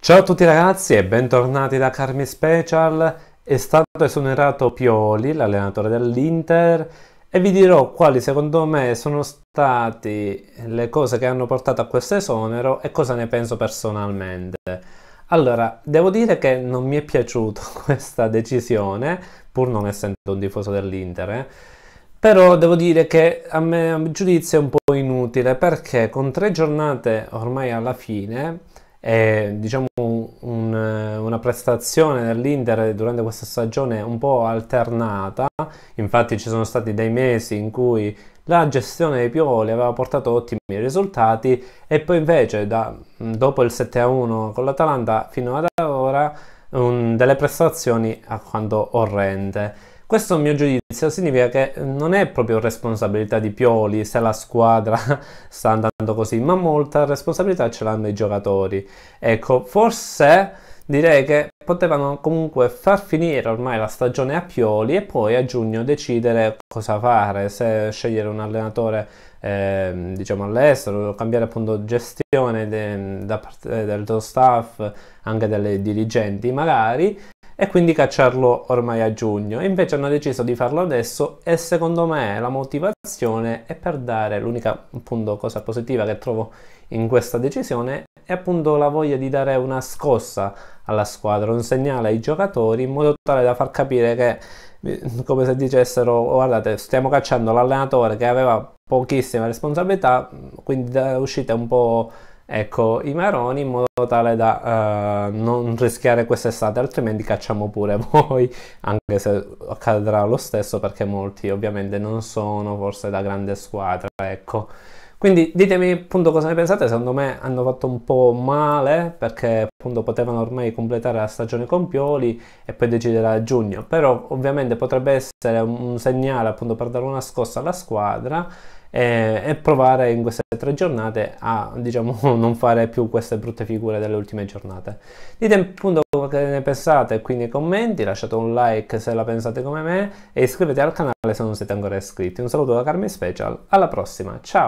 Ciao a tutti ragazzi e bentornati da Carmi Special. È stato esonerato Pioli, l'allenatore dell'Inter, e vi dirò quali secondo me sono state le cose che hanno portato a questo esonero e cosa ne penso personalmente. Allora, devo dire che non mi è piaciuta questa decisione, pur non essendo un tifoso dell'Inter, eh. Però devo dire che a me a giudizio è un po' inutile perché con tre giornate ormai alla fine e, diciamo un, eh, una prestazione dell'Inter durante questa stagione un po' alternata, infatti ci sono stati dei mesi in cui la gestione dei Pioli aveva portato ottimi risultati e poi invece da, dopo il 7-1 con l'Atalanta fino ad ora un, delle prestazioni a quanto orrende. Questo a mio giudizio significa che non è proprio responsabilità di Pioli se la squadra sta andando così, ma molta responsabilità ce l'hanno i giocatori. Ecco, forse direi che potevano comunque far finire ormai la stagione a Pioli e poi a giugno decidere cosa fare, se scegliere un allenatore eh, diciamo all'estero, cambiare appunto gestione de, da parte del tuo staff, anche delle dirigenti magari e quindi cacciarlo ormai a giugno. Invece hanno deciso di farlo adesso e secondo me la motivazione è per dare l'unica appunto cosa positiva che trovo in questa decisione è appunto la voglia di dare una scossa alla squadra, un segnale ai giocatori in modo tale da far capire che eh, come se dicessero oh, guardate stiamo cacciando l'allenatore che aveva pochissime responsabilità quindi uscite un po' ecco, i maroni in modo tale da uh, non rischiare quest'estate, altrimenti cacciamo pure voi, anche se accadrà lo stesso perché molti ovviamente non sono forse da grande squadra, ecco. Quindi ditemi appunto cosa ne pensate, secondo me hanno fatto un po' male perché appunto potevano ormai completare la stagione con Pioli e poi decidere a giugno, però ovviamente potrebbe essere un segnale appunto per dare una scossa alla squadra e, eh, e provare in questa tre giornate a diciamo, non fare più queste brutte figure delle ultime giornate. Ditemi appunto che ne pensate qui nei commenti, lasciate un like se la pensate come me e iscrivetevi al canale se non siete ancora iscritti. Un saluto da Carmi Special, alla prossima, ciao!